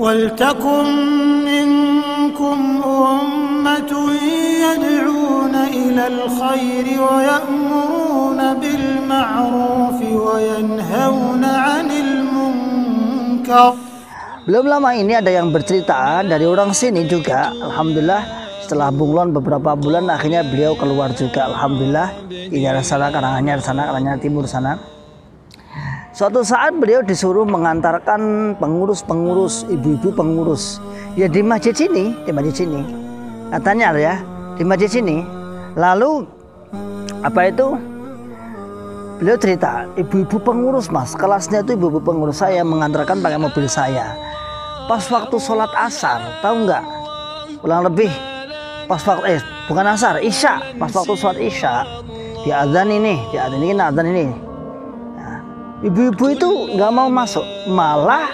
ولتكن منكم أمة يدعون إلى الخير ويأمرون بالمعروف وينهون عن المنكر Belum lama ini ada yang bercerita dari orang sini juga Alhamdulillah setelah bunglon beberapa bulan akhirnya beliau keluar juga Alhamdulillah di ada sana karangannya sana karangannya timur sana Suatu saat beliau disuruh mengantarkan pengurus-pengurus, ibu-ibu pengurus. Ya di masjid sini, di masjid sini. Katanya nah, ya, di masjid sini. Lalu apa itu? Beliau cerita, ibu-ibu pengurus mas, kelasnya itu ibu-ibu pengurus saya mengantarkan pakai mobil saya. Pas waktu sholat asar, tahu nggak? Kurang lebih pas waktu eh bukan asar, isya. Pas waktu sholat isya, di azan ini, di azan ini, azan ini ibu-ibu itu nggak mau masuk malah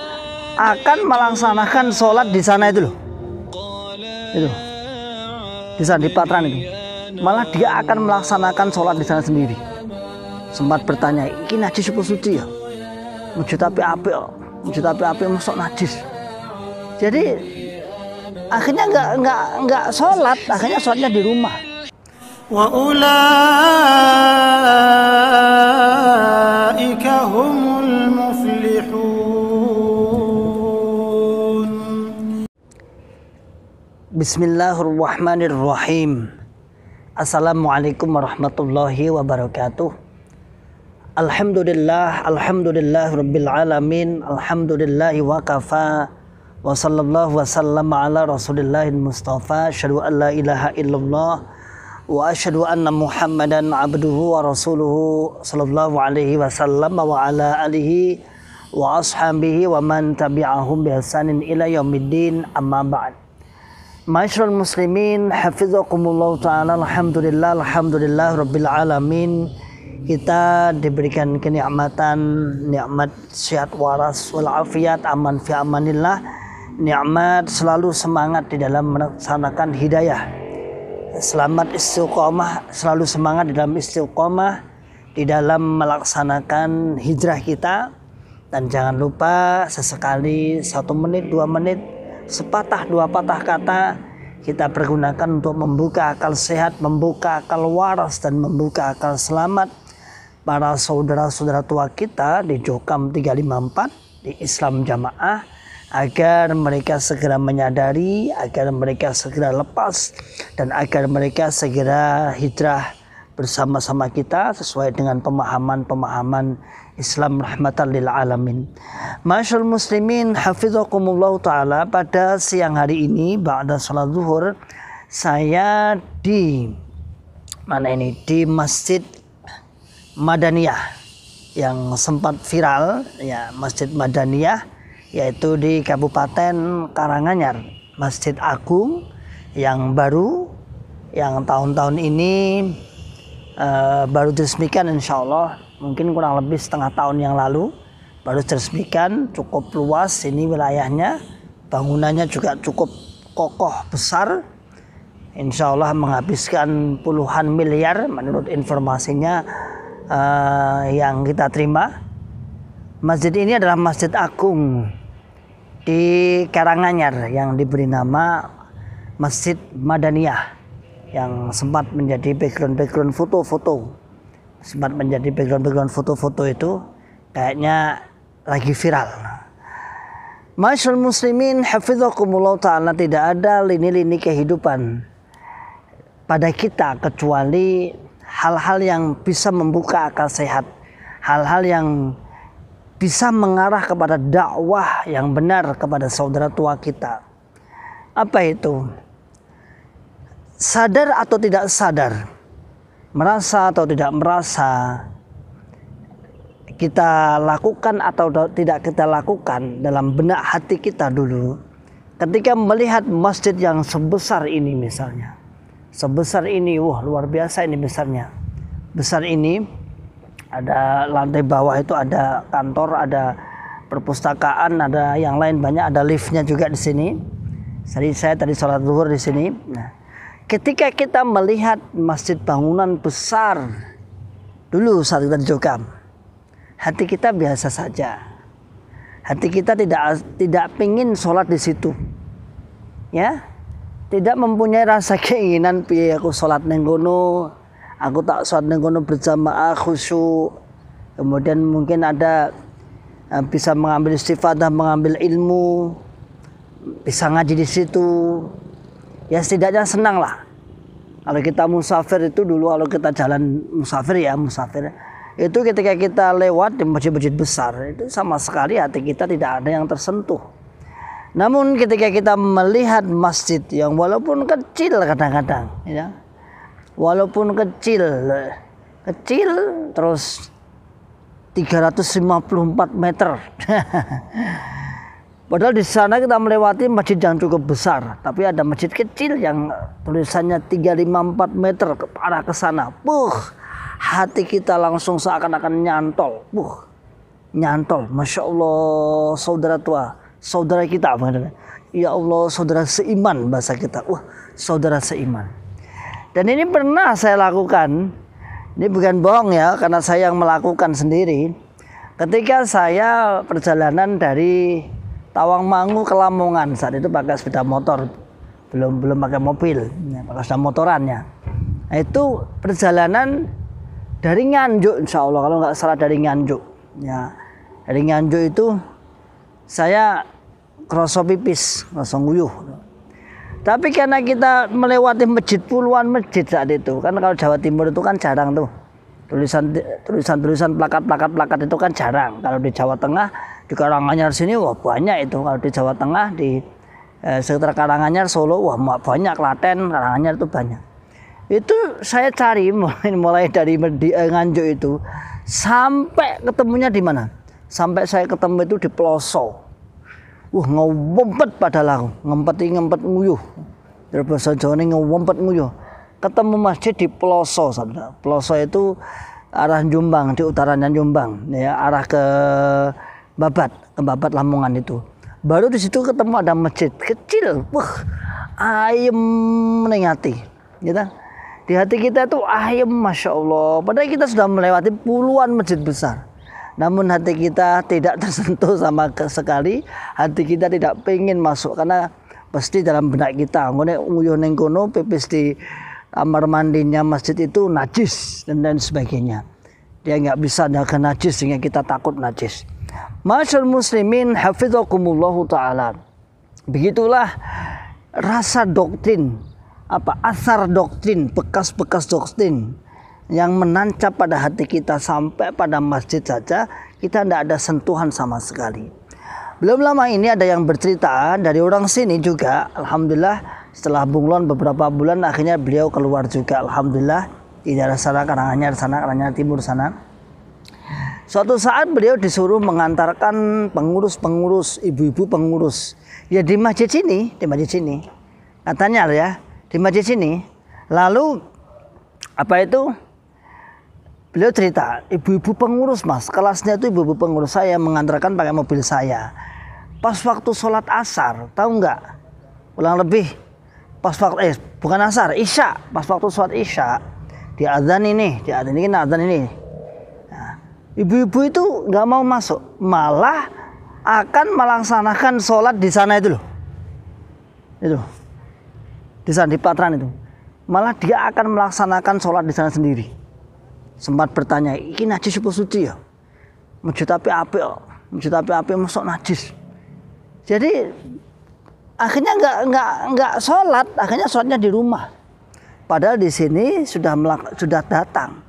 akan melaksanakan sholat di sana itu loh itu di sana di Patran itu malah dia akan melaksanakan sholat di sana sendiri sempat bertanya ini najis super suci ya wujud tapi api wujud tapi api masuk najis jadi akhirnya nggak nggak nggak sholat akhirnya sholatnya di rumah wa Bismillahirrahmanirrahim. Assalamualaikum warahmatullahi wabarakatuh. Alhamdulillah, alhamdulillah rabbil alamin, alhamdulillahi wa kafa wa sallallahu wa sallam ala rasulillahil mustafa, syadu an la ilaha illallah wa asyhadu anna muhammadan abduhu wa rasuluhu sallallahu alaihi wasallam wa ala alihi wa ashabihi wa man tabi'ahum bihasanin ihsanin ila yaumiddin amma ba'd. Masyarul muslimin hafizakumullah ta'ala alhamdulillah alhamdulillah rabbil alamin kita diberikan kenikmatan nikmat sehat waras wal afiat aman fi amanillah nikmat selalu semangat di dalam melaksanakan hidayah selamat istiqomah selalu semangat di dalam istiqomah di dalam melaksanakan hijrah kita dan jangan lupa sesekali satu menit dua menit sepatah dua patah kata kita pergunakan untuk membuka akal sehat, membuka akal waras dan membuka akal selamat para saudara-saudara tua kita di Jokam 354 di Islam Jamaah agar mereka segera menyadari, agar mereka segera lepas dan agar mereka segera hijrah bersama-sama kita sesuai dengan pemahaman-pemahaman Islam rahmatan lil alamin. Masyal muslimin hafizakumullah taala pada siang hari ini ba'da salat zuhur saya di mana ini di Masjid Madaniyah yang sempat viral ya Masjid Madaniyah yaitu di Kabupaten Karanganyar Masjid Agung yang baru yang tahun-tahun ini Eh, baru diresmikan insya Allah mungkin kurang lebih setengah tahun yang lalu baru diresmikan cukup luas ini wilayahnya bangunannya juga cukup kokoh besar insya Allah menghabiskan puluhan miliar menurut informasinya uh, yang kita terima masjid ini adalah masjid agung di Karanganyar yang diberi nama Masjid Madaniyah yang sempat menjadi background-background foto-foto sempat menjadi background-background foto-foto itu kayaknya lagi viral. Masyur muslimin hafizhukumullah ta'ala tidak ada lini-lini kehidupan pada kita kecuali hal-hal yang bisa membuka akal sehat. Hal-hal yang bisa mengarah kepada dakwah yang benar kepada saudara tua kita. Apa itu? sadar atau tidak sadar, merasa atau tidak merasa, kita lakukan atau tidak kita lakukan dalam benak hati kita dulu, ketika melihat masjid yang sebesar ini misalnya, sebesar ini, wah luar biasa ini besarnya, besar ini ada lantai bawah itu ada kantor, ada perpustakaan, ada yang lain banyak, ada liftnya juga di sini. Jadi saya tadi sholat zuhur di sini. Nah, ketika kita melihat masjid bangunan besar dulu saat kita di Jogam, hati kita biasa saja. Hati kita tidak tidak pingin sholat di situ, ya, tidak mempunyai rasa keinginan piye aku sholat nenggono, aku tak sholat nenggono berjamaah khusyuk. Kemudian mungkin ada eh, bisa mengambil sifat dan mengambil ilmu, bisa ngaji di situ, ya setidaknya senang lah kalau kita musafir itu dulu kalau kita jalan musafir ya musafir itu ketika kita lewat di masjid-masjid besar itu sama sekali hati kita tidak ada yang tersentuh namun ketika kita melihat masjid yang walaupun kecil kadang-kadang ya walaupun kecil kecil terus 354 meter Padahal di sana kita melewati masjid yang cukup besar, tapi ada masjid kecil yang tulisannya 354 meter ke arah ke sana. Buh, hati kita langsung seakan-akan nyantol. Buh, nyantol. Masya Allah, saudara tua, saudara kita. Ya Allah, saudara seiman bahasa kita. Wah, saudara seiman. Dan ini pernah saya lakukan. Ini bukan bohong ya, karena saya yang melakukan sendiri. Ketika saya perjalanan dari Tawangmangu ke Lamongan saat itu pakai sepeda motor belum belum pakai mobil ya, pakai sepeda motorannya nah, itu perjalanan dari Nganjuk insya Allah kalau nggak salah dari Nganjuk ya dari Nganjuk itu saya kroso pipis langsung nguyuh tapi karena kita melewati masjid puluhan masjid saat itu kan kalau Jawa Timur itu kan jarang tuh tulisan tulisan tulisan plakat plakat plakat itu kan jarang kalau di Jawa Tengah di Karanganyar sini wah banyak itu kalau di Jawa Tengah di eh, sekitar Karanganyar Solo wah banyak Klaten Karanganyar itu banyak itu saya cari mulai mulai dari Merdi, eh, Nganjuk itu sampai ketemunya di mana sampai saya ketemu itu di Peloso wah ngompet pada lagu ngempeti ngempet nguyuh dari bahasa Jawa ini nguyuh ketemu masjid di Peloso saudara Peloso itu arah Jombang di utaranya Jombang ya arah ke Babat, ke Babat Lamongan itu. Baru di situ ketemu ada masjid kecil, wah ayem menengati, gitu. Ya di hati kita itu ayem, masya Allah. Padahal kita sudah melewati puluhan masjid besar. Namun hati kita tidak tersentuh sama sekali. Hati kita tidak pengen masuk karena pasti dalam benak kita nggak nguyuh ning kono pipis di kamar mandinya masjid itu najis dan lain sebagainya dia nggak bisa ada najis sehingga kita takut najis Masyar muslimin hafizakumullahu ta'ala. Begitulah rasa doktrin, apa asar doktrin, bekas-bekas doktrin yang menancap pada hati kita sampai pada masjid saja kita tidak ada sentuhan sama sekali. Belum lama ini ada yang bercerita dari orang sini juga, alhamdulillah setelah bunglon beberapa bulan akhirnya beliau keluar juga, alhamdulillah di daerah sana, Karangannya, sana, Karangannya Timur sana Suatu saat beliau disuruh mengantarkan pengurus-pengurus, ibu-ibu pengurus. Ya di masjid sini, di masjid sini. Katanya nah, ya, di masjid sini. Lalu apa itu? Beliau cerita, ibu-ibu pengurus mas, kelasnya itu ibu-ibu pengurus saya mengantarkan pakai mobil saya. Pas waktu sholat asar, tahu nggak? Ulang lebih, pas waktu eh bukan asar, isya, pas waktu sholat isya, di azan ini, di azan ini, di azan ini, Ibu-ibu itu nggak mau masuk, malah akan melaksanakan sholat di sana itu loh. Itu. Di sana di Patran itu. Malah dia akan melaksanakan sholat di sana sendiri. Sempat bertanya, ini najis super suci ya? Mujud tapi api ya? tapi api masuk najis. Jadi akhirnya nggak nggak nggak sholat, akhirnya sholatnya di rumah. Padahal di sini sudah melak, sudah datang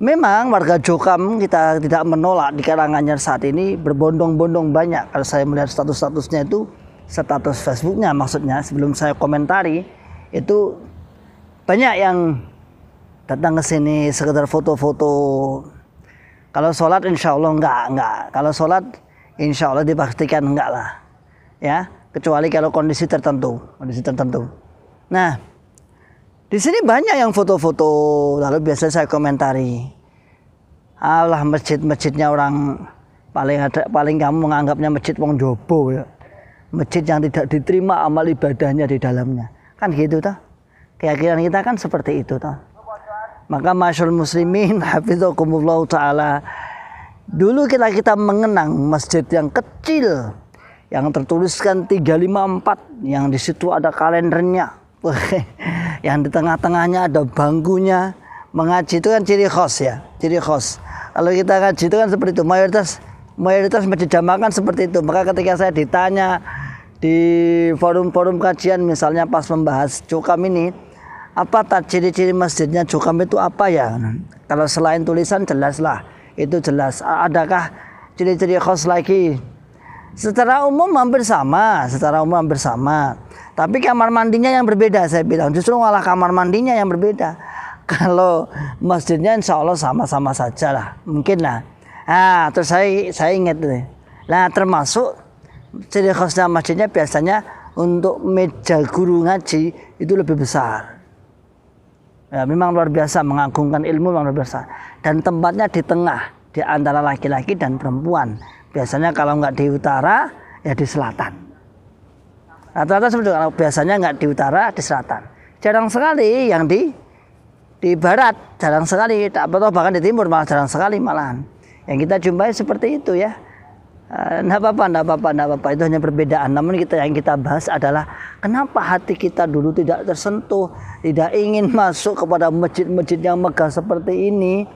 Memang warga Jokam kita tidak menolak di kalangannya saat ini berbondong-bondong banyak. Kalau saya melihat status-statusnya itu, status Facebooknya maksudnya sebelum saya komentari itu banyak yang datang ke sini sekedar foto-foto. Kalau sholat insya Allah enggak, enggak. Kalau sholat insya Allah dipastikan enggak lah. Ya, kecuali kalau kondisi tertentu, kondisi tertentu. Nah, di sini banyak yang foto-foto, lalu biasa saya komentari. Allah masjid-masjidnya orang paling ada paling kamu menganggapnya masjid wong jobo ya. Masjid yang tidak diterima amal ibadahnya di dalamnya. Kan gitu toh. Keyakinan kita kan seperti itu toh. Maka masyarakat muslimin hafizakumullah taala dulu kita kita mengenang masjid yang kecil yang tertuliskan 354 yang di situ ada kalendernya yang di tengah-tengahnya ada bangkunya mengaji itu kan ciri khos ya ciri khos kalau kita ngaji itu kan seperti itu mayoritas mayoritas masjid kan seperti itu maka ketika saya ditanya di forum-forum kajian misalnya pas membahas cukam ini apa tak ciri-ciri masjidnya cukam itu apa ya kalau selain tulisan jelaslah itu jelas adakah ciri-ciri khos lagi Secara umum hampir sama, secara umum hampir sama. Tapi kamar mandinya yang berbeda saya bilang. Justru malah kamar mandinya yang berbeda. Kalau masjidnya insya Allah sama-sama saja lah, mungkin lah. Nah, terus saya saya ingat nih. Nah termasuk ciri khasnya masjidnya biasanya untuk meja guru ngaji itu lebih besar. Ya, memang luar biasa mengagungkan ilmu memang luar biasa dan tempatnya di tengah di antara laki-laki dan perempuan Biasanya kalau nggak di utara ya di selatan. Rata-rata seperti Kalau biasanya nggak di utara di selatan. Jarang sekali yang di di barat, jarang sekali. Tak betul bahkan di timur malah jarang sekali malahan. Yang kita jumpai seperti itu ya. Nah apa-apa, nah apa-apa, apa-apa. Itu hanya perbedaan. Namun kita yang kita bahas adalah kenapa hati kita dulu tidak tersentuh, tidak ingin masuk kepada masjid-masjid yang megah seperti ini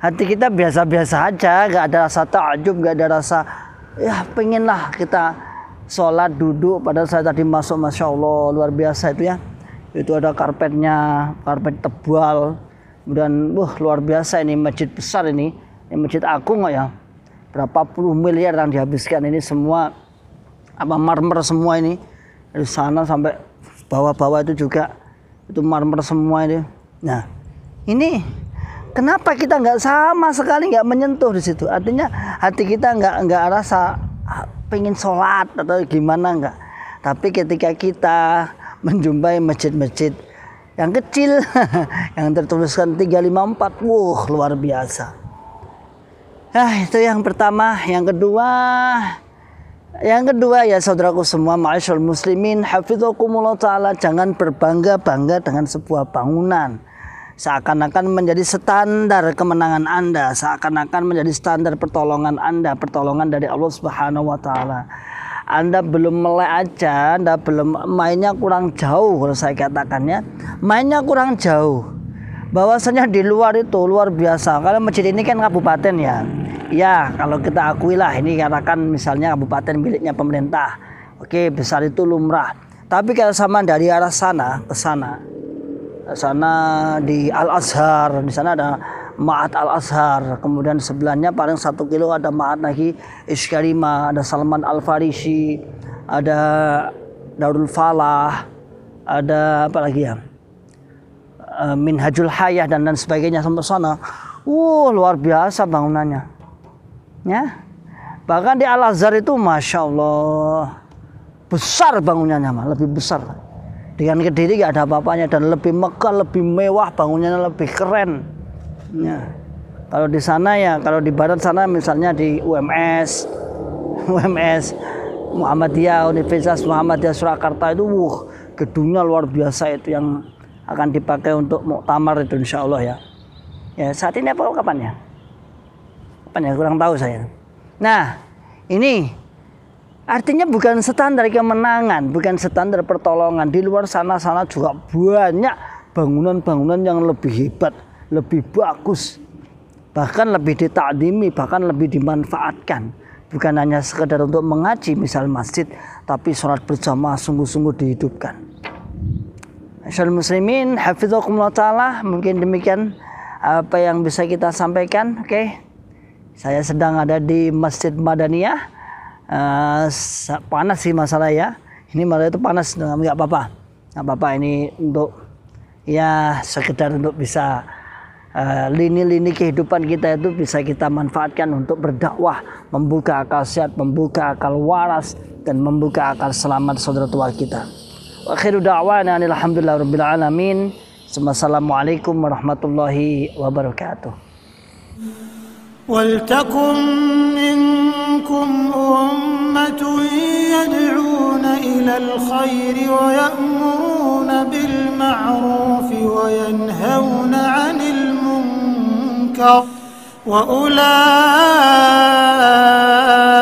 hati kita biasa-biasa aja nggak ada rasa takjub nggak ada rasa ya pengenlah kita sholat duduk padahal saya tadi masuk masya Allah luar biasa itu ya itu ada karpetnya karpet tebal kemudian wah luar biasa ini masjid besar ini ini masjid agung ya berapa puluh miliar yang dihabiskan ini semua apa marmer semua ini dari sana sampai bawah-bawah itu juga itu marmer semua ini nah ini Kenapa kita nggak sama sekali nggak menyentuh di situ? Artinya hati kita nggak nggak rasa ah, pengen sholat atau gimana nggak. Tapi ketika kita menjumpai masjid-masjid yang kecil yang tertuliskan 354 wah luar biasa nah itu yang pertama yang kedua yang kedua ya saudaraku semua ma'asyul muslimin hafizakumullah ta'ala jangan berbangga-bangga dengan sebuah bangunan seakan-akan menjadi standar kemenangan Anda, seakan-akan menjadi standar pertolongan Anda, pertolongan dari Allah Subhanahu wa taala. Anda belum melek aja, Anda belum mainnya kurang jauh kalau saya katakannya. Mainnya kurang jauh. Bahwasanya di luar itu luar biasa. Kalau masjid ini kan kabupaten ya. Ya, kalau kita akui lah ini karena kan misalnya kabupaten miliknya pemerintah. Oke, besar itu lumrah. Tapi kalau sama dari arah sana ke sana, sana di Al Azhar di sana ada Ma'at Al Azhar kemudian sebelahnya paling satu kilo ada Ma'at lagi Iskarima ada Salman Al Farisi ada Darul Falah ada apa lagi ya eh, Minhajul Hayah dan dan sebagainya sampai sana Wow, luar biasa bangunannya. Ya. Bahkan di Al Azhar itu masya Allah besar bangunannya, mah lebih besar dengan Kediri nggak ada apa-apanya dan lebih megah, lebih mewah, bangunannya lebih keren. Ya. Kalau di sana ya, kalau di barat sana misalnya di UMS, UMS Muhammadiyah Universitas Muhammadiyah Surakarta itu, wuh, gedungnya luar biasa itu yang akan dipakai untuk muktamar itu insya Allah ya. Ya saat ini apa kapan ya? Kapan ya kurang tahu saya. Nah ini Artinya bukan standar kemenangan, bukan standar pertolongan. Di luar sana-sana juga banyak bangunan-bangunan yang lebih hebat, lebih bagus. Bahkan lebih ditakdimi, bahkan lebih dimanfaatkan. Bukan hanya sekedar untuk mengaji misal masjid, tapi sholat berjamaah sungguh-sungguh dihidupkan. Assalamualaikum muslimin, hafizhukumullah ta'ala, mungkin demikian apa yang bisa kita sampaikan. Oke, okay. saya sedang ada di Masjid Madaniyah uh, panas sih masalah ya ini malah itu panas nggak apa-apa nggak apa-apa ini untuk ya sekedar untuk bisa eh, lini-lini uh, kehidupan kita itu bisa kita manfaatkan untuk berdakwah membuka akal sehat membuka akal waras dan membuka akal selamat saudara tua kita akhir khairu da'wana alhamdulillah rabbil alamin Assalamualaikum warahmatullahi wabarakatuh منكم أمة يدعون إلى الخير ويأمرون بالمعروف وينهون عن المنكر وأولئك